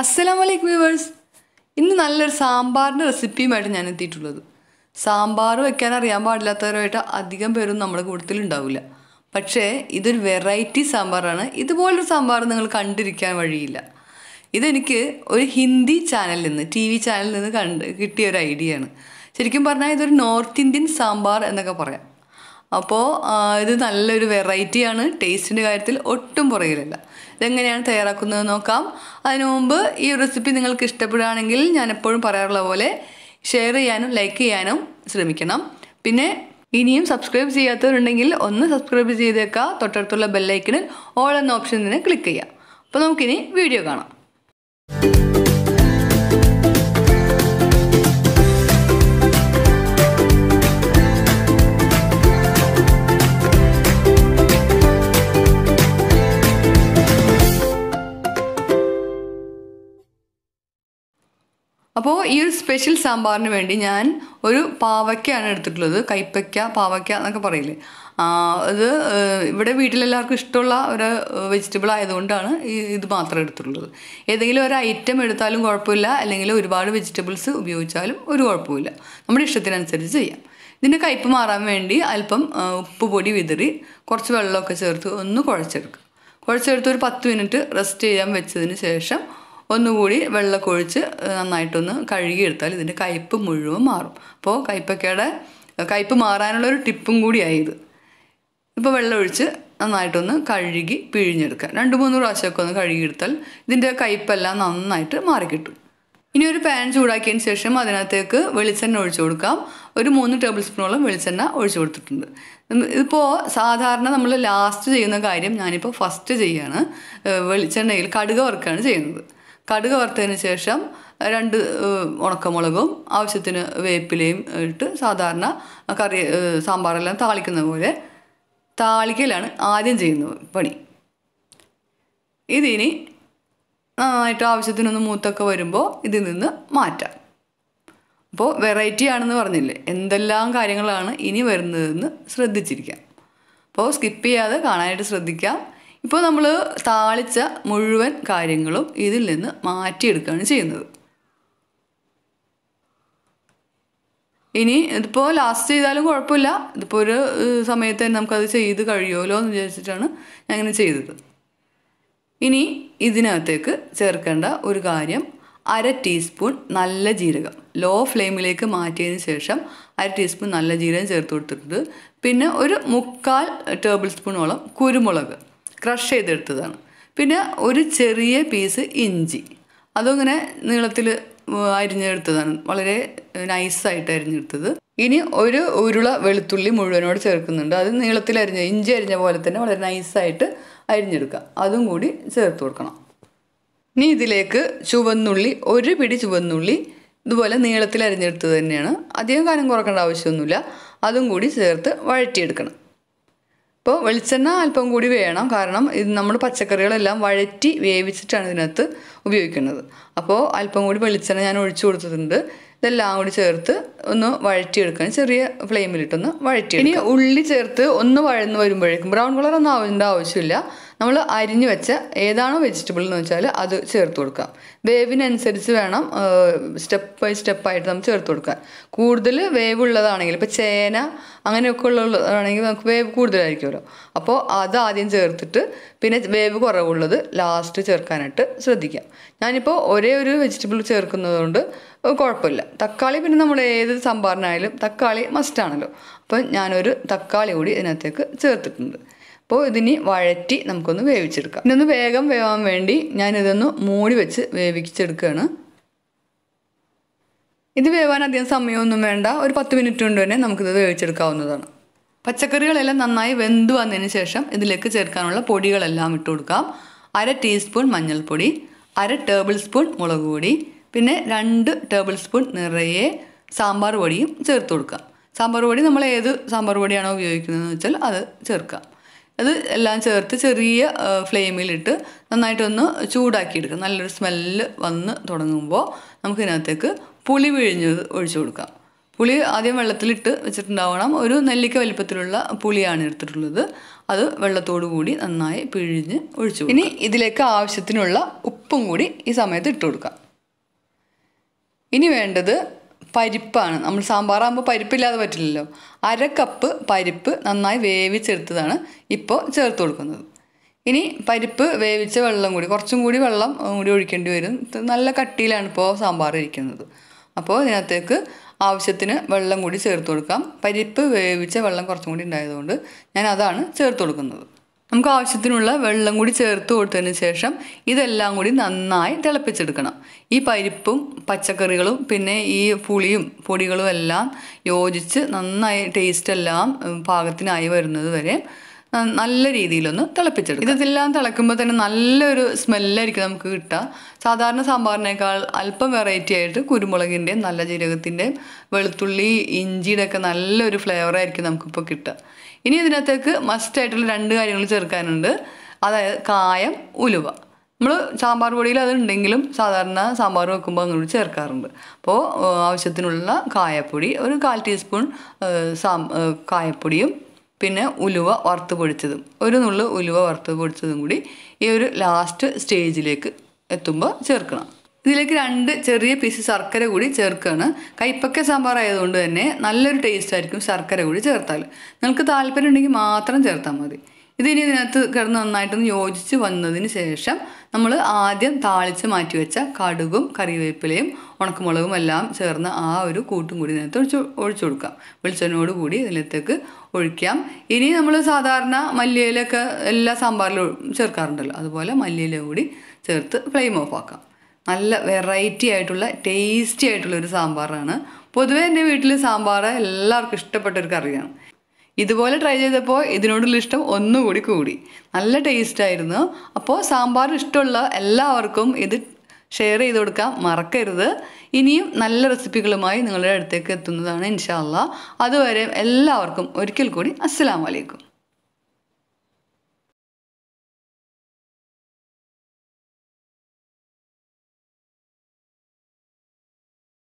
അസ്സലാം വലൈക്കും വ്യൂവേഴ്സ് ഇന്ന് നല്ലൊരു സാമ്പാറിൻ്റെ റെസിപ്പിയുമായിട്ട് ഞാൻ എത്തിയിട്ടുള്ളത് സാമ്പാർ വെക്കാൻ അറിയാൻ പാടില്ലാത്തവരുമായിട്ട് അധികം പേരും നമ്മുടെ കൂട്ടത്തിലുണ്ടാവില്ല പക്ഷേ ഇതൊരു വെറൈറ്റി സാമ്പാറാണ് ഇതുപോലൊരു സാമ്പാർ നിങ്ങൾ കണ്ടിരിക്കാൻ വഴിയില്ല ഇതെനിക്ക് ഒരു ഹിന്ദി ചാനലിൽ നിന്ന് ടി വി ചാനലിൽ നിന്ന് കണ്ട് കിട്ടിയ ഒരു ഐഡിയ ആണ് ശരിക്കും പറഞ്ഞാൽ ഇതൊരു നോർത്ത് ഇന്ത്യൻ സാമ്പാർ എന്നൊക്കെ പറയാം അപ്പോൾ ഇത് നല്ലൊരു വെറൈറ്റിയാണ് ടേസ്റ്റിൻ്റെ കാര്യത്തിൽ ഒട്ടും പുറകിലല്ല ഇതെങ്ങനെയാണ് തയ്യാറാക്കുന്നത് നോക്കാം അതിനു മുമ്പ് ഈ റെസിപ്പി നിങ്ങൾക്ക് ഇഷ്ടപ്പെടുകയാണെങ്കിൽ ഞാൻ എപ്പോഴും പറയാറുള്ള പോലെ ഷെയർ ചെയ്യാനും ലൈക്ക് ചെയ്യാനും ശ്രമിക്കണം പിന്നെ ഇനിയും സബ്സ്ക്രൈബ് ചെയ്യാത്തവരുണ്ടെങ്കിൽ ഒന്ന് സബ്സ്ക്രൈബ് ചെയ്തേക്കുക തൊട്ടടുത്തുള്ള ബെല്ലൈക്കണിൽ ഓൾ എന്ന ഓപ്ഷൻ തന്നെ ക്ലിക്ക് ചെയ്യാം അപ്പോൾ നമുക്കിനി വീഡിയോ കാണാം അപ്പോൾ ഈ ഒരു സ്പെഷ്യൽ സാമ്പാറിന് വേണ്ടി ഞാൻ ഒരു പാവയ്ക്കാണ് എടുത്തിട്ടുള്ളത് കൈപ്പയ്ക്ക പാവയ്ക്ക എന്നൊക്കെ പറയില്ലേ അത് ഇവിടെ വീട്ടിലെല്ലാവർക്കും ഇഷ്ടമുള്ള ഒരു വെജിറ്റബിൾ ആയതുകൊണ്ടാണ് ഇത് മാത്രം എടുത്തിട്ടുള്ളത് ഏതെങ്കിലും ഒരു ഐറ്റം എടുത്താലും കുഴപ്പമില്ല അല്ലെങ്കിൽ ഒരുപാട് വെജിറ്റബിൾസ് ഉപയോഗിച്ചാലും ഒരു കുഴപ്പമില്ല നമ്മുടെ ഇഷ്ടത്തിനനുസരിച്ച് ചെയ്യാം ഇതിൻ്റെ കയ്പ്പ് മാറാൻ വേണ്ടി അല്പം ഉപ്പ് പൊടി വിതറി കുറച്ച് വെള്ളമൊക്കെ ചേർത്ത് ഒന്ന് കുഴച്ചെടുക്കുക കുഴച്ചെടുത്ത് ഒരു പത്ത് മിനിറ്റ് റെസ്റ്റ് ചെയ്യാൻ വെച്ചതിന് ശേഷം ഒന്നുകൂടി വെള്ളമൊക്കെ ഒഴിച്ച് നന്നായിട്ടൊന്ന് കഴുകിയെടുത്താൽ ഇതിൻ്റെ കയ്പ്പ് മുഴുവൻ മാറും അപ്പോൾ കയ്പ്പക്കയുടെ കയ്പ്പ് മാറാനുള്ളൊരു ടിപ്പും കൂടിയായി ഇത് ഇപ്പോൾ ഒഴിച്ച് നന്നായിട്ടൊന്ന് കഴുകി പിഴിഞ്ഞെടുക്കുക രണ്ട് മൂന്ന് പ്രാവശ്യമൊക്കെ ഒന്ന് കഴുകിയെടുത്താൽ ഇതിൻ്റെ കയ്പ്പെല്ലാം നന്നായിട്ട് മാറിക്കിട്ടും ഇനി ഒരു പാൻ ചൂടാക്കിയതിന് ശേഷം അതിനകത്തേക്ക് വെളിച്ചെണ്ണ ഒഴിച്ചു കൊടുക്കാം ഒരു മൂന്ന് ടേബിൾ സ്പൂണോളം വെളിച്ചെണ്ണ ഒഴിച്ചു കൊടുത്തിട്ടുണ്ട് ഇതിപ്പോൾ സാധാരണ നമ്മൾ ലാസ്റ്റ് ചെയ്യുന്ന കാര്യം ഞാനിപ്പോൾ ഫസ്റ്റ് ചെയ്യാണ് വെളിച്ചെണ്ണയിൽ കടുക് വറുക്കാണ് ചെയ്യുന്നത് കടുക് വറുത്തതിന് ശേഷം രണ്ട് ഉണക്കമുളകും ആവശ്യത്തിന് വേപ്പിലയും ഇട്ട് സാധാരണ കറി സാമ്പാറെല്ലാം താളിക്കുന്ന പോലെ താളിക്കലാണ് ആദ്യം ചെയ്യുന്ന പണി ഇതിനി നന്നായിട്ട് ആവശ്യത്തിനൊന്ന് മൂത്തൊക്കെ വരുമ്പോൾ ഇതിൽ നിന്ന് മാറ്റാം അപ്പോൾ വെറൈറ്റി ആണെന്ന് പറഞ്ഞില്ലേ എന്തെല്ലാം കാര്യങ്ങളാണ് ഇനി വരുന്നതെന്ന് ശ്രദ്ധിച്ചിരിക്കാം അപ്പോൾ സ്കിപ്പ് ചെയ്യാതെ കാണാനായിട്ട് ശ്രദ്ധിക്കാം ഇപ്പോൾ നമ്മൾ താളിച്ച മുഴുവൻ കാര്യങ്ങളും ഇതിൽ നിന്ന് മാറ്റിയെടുക്കുകയാണ് ചെയ്യുന്നത് ഇനി ഇതിപ്പോൾ ലാസ്റ്റ് ചെയ്താലും കുഴപ്പമില്ല ഇതിപ്പോൾ ഒരു സമയത്ത് തന്നെ നമുക്കത് ചെയ്ത് കഴിയുമല്ലോ എന്ന് വിചാരിച്ചിട്ടാണ് ഞാൻ ഇങ്ങനെ ചെയ്തത് ഇനി ഇതിനകത്തേക്ക് ചേർക്കേണ്ട ഒരു കാര്യം അര ടീസ്പൂൺ നല്ല ജീരകം ലോ ഫ്ലെയിമിലേക്ക് മാറ്റിയതിന് ശേഷം അര ടീസ്പൂൺ നല്ല ജീരകം ചേർത്ത് കൊടുത്തിട്ടുണ്ട് പിന്നെ ഒരു മുക്കാൽ ടേബിൾ സ്പൂണോളം കുരുമുളക് ക്രഷ് ചെയ്തെടുത്തതാണ് പിന്നെ ഒരു ചെറിയ പീസ് ഇഞ്ചി അതിങ്ങനെ നീളത്തിൽ അരിഞ്ഞെടുത്തതാണ് വളരെ നൈസായിട്ട് അരിഞ്ഞെടുത്തത് ഇനി ഒരു ഉരുള വെളുത്തുള്ളി മുഴുവനോട് ചേർക്കുന്നുണ്ട് അത് നീളത്തിൽ അരിഞ്ഞ ഇഞ്ചി അരിഞ്ഞ പോലെ തന്നെ വളരെ നൈസായിട്ട് അരിഞ്ഞെടുക്കുക അതും കൂടി ചേർത്ത് കൊടുക്കണം ഇനി ഇതിലേക്ക് ചുവന്നുള്ളി ഒരു പിടി ചുവന്നുള്ളി ഇതുപോലെ നീളത്തിൽ അരിഞ്ഞെടുത്തത് തന്നെയാണ് അധികം കാലം കുറക്കേണ്ട ആവശ്യമൊന്നുമില്ല അതും കൂടി ചേർത്ത് വഴറ്റിയെടുക്കണം അപ്പോൾ വെളിച്ചെണ്ണ അല്പം കൂടി വേണം കാരണം ഇത് നമ്മൾ പച്ചക്കറികളെല്ലാം വഴറ്റി വേവിച്ചിട്ടാണ് ഇതിനകത്ത് ഉപയോഗിക്കുന്നത് അപ്പോൾ അല്പം കൂടി വെളിച്ചെണ്ണ ഞാൻ ഒഴിച്ചു കൊടുത്തിട്ടുണ്ട് ഇതെല്ലാം കൂടി ചേർത്ത് ഒന്ന് വഴറ്റിയെടുക്കാൻ ചെറിയ ഫ്ലെയിമിലിട്ടൊന്ന് വഴറ്റി ഇനി ഉള്ളി ചേർത്ത് ഒന്ന് വഴന്ന് വരുമ്പോഴേക്കും ബ്രൗൺ കളറൊന്നും ഒന്നും ആവേണ്ട ആവശ്യമില്ല നമ്മൾ അരിഞ്ഞു വെച്ച ഏതാണോ വെജിറ്റബിൾ എന്ന് വെച്ചാൽ അത് ചേർത്ത് കൊടുക്കാം വേവിനനുസരിച്ച് വേണം സ്റ്റെപ്പ് ബൈ സ്റ്റെപ്പായിട്ട് നമുക്ക് ചേർത്ത് കൊടുക്കാൻ കൂടുതൽ വേവ് ഉള്ളതാണെങ്കിൽ ഇപ്പോൾ ചേന അങ്ങനെയൊക്കെ ഉള്ളതാണെങ്കിൽ നമുക്ക് വേവ് കൂടുതലായിരിക്കുമല്ലോ അപ്പോൾ അത് ആദ്യം ചേർത്തിട്ട് പിന്നെ വേവ് കുറവുള്ളത് ലാസ്റ്റ് ചേർക്കാനായിട്ട് ശ്രദ്ധിക്കാം ഞാനിപ്പോൾ ഒരേ ഒരു വെജിറ്റബിൾ ചേർക്കുന്നതുകൊണ്ട് കുഴപ്പമില്ല തക്കാളി പിന്നെ നമ്മൾ ഏത് സാമ്പാറിനായാലും തക്കാളി മസ്റ്റാണല്ലോ അപ്പം ഞാനൊരു തക്കാളി കൂടി ഇതിനകത്തേക്ക് ചേർത്തിട്ടുണ്ട് അപ്പോൾ ഇതിനി വഴറ്റി നമുക്കൊന്ന് വേവിച്ചെടുക്കാം ഇതൊന്ന് വേഗം വേവാൻ വേണ്ടി ഞാനിതൊന്ന് മൂടി വെച്ച് വേവിച്ചെടുക്കുകയാണ് ഇത് വേവാൻ അധികം സമയമൊന്നും വേണ്ട ഒരു പത്ത് മിനിറ്റ് കൊണ്ട് തന്നെ നമുക്കിത് വേവിച്ചെടുക്കാവുന്നതാണ് പച്ചക്കറികളെല്ലാം നന്നായി വെന്ത് വന്നതിന് ശേഷം ഇതിലേക്ക് ചേർക്കാനുള്ള പൊടികളെല്ലാം ഇട്ട് കൊടുക്കാം അര ടീസ്പൂൺ മഞ്ഞൾപ്പൊടി അര ടേബിൾ സ്പൂൺ മുളക് പൊടി പിന്നെ രണ്ട് ടേബിൾ സ്പൂൺ നിറയെ സാമ്പാർ പൊടിയും ചേർത്ത് കൊടുക്കാം സാമ്പാർ പൊടി നമ്മൾ ഏത് സാമ്പാർ പൊടിയാണോ ഉപയോഗിക്കുന്നതെന്ന് വെച്ചാൽ അത് ചേർക്കാം അത് എല്ലാം ചേർത്ത് ചെറിയ ഫ്ലെയിമിലിട്ട് നന്നായിട്ടൊന്ന് ചൂടാക്കിയെടുക്കാം നല്ലൊരു സ്മെല്ല് വന്ന് തുടങ്ങുമ്പോൾ നമുക്കിതിനകത്തേക്ക് പുളി വിഴിഞ്ഞത് ഒഴിച്ചു കൊടുക്കാം പുളി ആദ്യം വെള്ളത്തിലിട്ട് വെച്ചിട്ടുണ്ടാവണം ഒരു നെല്ലിക്ക വലിപ്പത്തിലുള്ള പുളിയാണ് എടുത്തിട്ടുള്ളത് അത് വെള്ളത്തോടു കൂടി നന്നായി പിഴിഞ്ഞ് ഒഴിച്ചു ഇനി ഇതിലേക്ക് ആവശ്യത്തിനുള്ള ഉപ്പും കൂടി ഈ സമയത്ത് ഇട്ട് കൊടുക്കാം ഇനി വേണ്ടത് പരിപ്പാണ് നമ്മൾ സാമ്പാറാകുമ്പോൾ പരിപ്പില്ലാതെ പറ്റില്ലല്ലോ അര കപ്പ് പരിപ്പ് നന്നായി വേവിച്ചെടുത്തതാണ് ഇപ്പോൾ ചേർത്ത് കൊടുക്കുന്നത് ഇനി പരിപ്പ് വേവിച്ച വെള്ളം കൂടി കുറച്ചും കൂടി വെള്ളം കൂടി ഒഴിക്കേണ്ടി വരും നല്ല കട്ടിയിലാണ് ഇപ്പോൾ സാമ്പാർ ഇരിക്കുന്നത് അപ്പോൾ ഇതിനകത്തേക്ക് ആവശ്യത്തിന് വെള്ളം കൂടി ചേർത്ത് കൊടുക്കാം പരിപ്പ് വേവിച്ച വെള്ളം കുറച്ചും കൂടി ഉണ്ടായതുകൊണ്ട് ഞാൻ അതാണ് ചേർത്ത് കൊടുക്കുന്നത് നമുക്ക് ആവശ്യത്തിനുള്ള വെള്ളം കൂടി ചേർത്ത് കൊടുത്തതിന് ശേഷം ഇതെല്ലാം കൂടി നന്നായി തിളപ്പിച്ചെടുക്കണം ഈ പരിപ്പും പച്ചക്കറികളും പിന്നെ ഈ പുളിയും പൊടികളും എല്ലാം യോജിച്ച് നന്നായി ടേസ്റ്റ് എല്ലാം പാകത്തിനായി വരുന്നത് വരെ നല്ല രീതിയിലൊന്ന് തിളപ്പിച്ചെടുക്കും ഇതെല്ലാം തിളക്കുമ്പോൾ തന്നെ നല്ലൊരു സ്മെല്ലായിരിക്കും നമുക്ക് കിട്ടുക സാധാരണ സാമ്പാറിനേക്കാൾ അല്പം വെറൈറ്റി ആയിട്ട് കുരുമുളകിൻ്റെയും നല്ല ജീരകത്തിൻ്റെയും വെളുത്തുള്ളി ഇഞ്ചിയുടെ ഒക്കെ നല്ലൊരു ഫ്ലേവറായിരിക്കും നമുക്കിപ്പോൾ കിട്ടുക ഇനി ഇതിനകത്തേക്ക് മസ്റ്റ് ആയിട്ടുള്ള രണ്ട് കാര്യങ്ങൾ ചേർക്കാനുണ്ട് അതായത് കായം ഉലുവ നമ്മൾ സാമ്പാർ പൊടിയിൽ അതുണ്ടെങ്കിലും ഉണ്ടെങ്കിലും സാധാരണ സാമ്പാർ വെക്കുമ്പോൾ അങ്ങോട്ട് ചേർക്കാറുണ്ട് അപ്പോൾ ആവശ്യത്തിനുള്ള കായപ്പൊടി ഒരു കാൽ ടീസ്പൂൺ സാം കായപ്പൊടിയും പിന്നെ ഉലുവ വറുത്ത് പൊടിച്ചതും ഒരു നുള്ളു ഉലുവ വറുത്ത് പൊടിച്ചതും കൂടി ഈ ഒരു ലാസ്റ്റ് സ്റ്റേജിലേക്ക് എത്തുമ്പോൾ ചേർക്കണം ഇതിലേക്ക് രണ്ട് ചെറിയ പീസ് ശർക്കര കൂടി ചേർക്കുകയാണ് കൈപ്പക്ക സാമ്പാർ ആയതുകൊണ്ട് തന്നെ നല്ലൊരു ടേസ്റ്റ് ആയിരിക്കും ശർക്കര കൂടി ചേർത്താൽ നിങ്ങൾക്ക് താല്പര്യം ഉണ്ടെങ്കിൽ മാത്രം ചേർത്താൽ മതി ഇതിനി ഇതിനകത്ത് കിടന്ന് നന്നായിട്ടൊന്ന് യോജിച്ച് വന്നതിന് ശേഷം നമ്മൾ ആദ്യം താളിച്ച് മാറ്റി വെച്ച കടുകും കറിവേപ്പിലയും ഉണക്കമുളകും എല്ലാം ചേർന്ന് ആ ഒരു കൂട്ടും കൂടി ഇതിനകത്ത് ഒഴിച്ച് ഒഴിച്ചു കൊടുക്കാം വെളിച്ചെണ്ണയോട് കൂടി ഇതിനകത്തേക്ക് ഒഴിക്കാം ഇനി നമ്മൾ സാധാരണ മല്ലിയിലൊക്കെ എല്ലാ സാമ്പാറിലും ചേർക്കാറുണ്ടല്ലോ അതുപോലെ മല്ലിയില കൂടി ചേർത്ത് ഫ്ലെയിം ഓഫ് ആക്കാം നല്ല വെറൈറ്റി ആയിട്ടുള്ള ടേസ്റ്റി ആയിട്ടുള്ള ഒരു സാമ്പാറാണ് പൊതുവേ എൻ്റെ വീട്ടിൽ സാമ്പാർ എല്ലാവർക്കും ഇഷ്ടപ്പെട്ട ഒരു കറിയാണ് ഇതുപോലെ ട്രൈ ചെയ്തപ്പോൾ ഇതിനോടുള്ള ഇഷ്ടം ഒന്നുകൂടി കൂടി നല്ല ടേസ്റ്റ് ആയിരുന്നു അപ്പോൾ സാമ്പാർ ഇഷ്ടമുള്ള എല്ലാവർക്കും ഇത് ഷെയർ ചെയ്ത് കൊടുക്കാൻ മറക്കരുത് ഇനിയും നല്ല റെസിപ്പികളുമായി നിങ്ങളുടെ അടുത്തേക്ക് എത്തുന്നതാണ് ഇൻഷാല്ല അതുവരെ എല്ലാവർക്കും ഒരിക്കൽ കൂടി അസ്സാം വലൈക്കും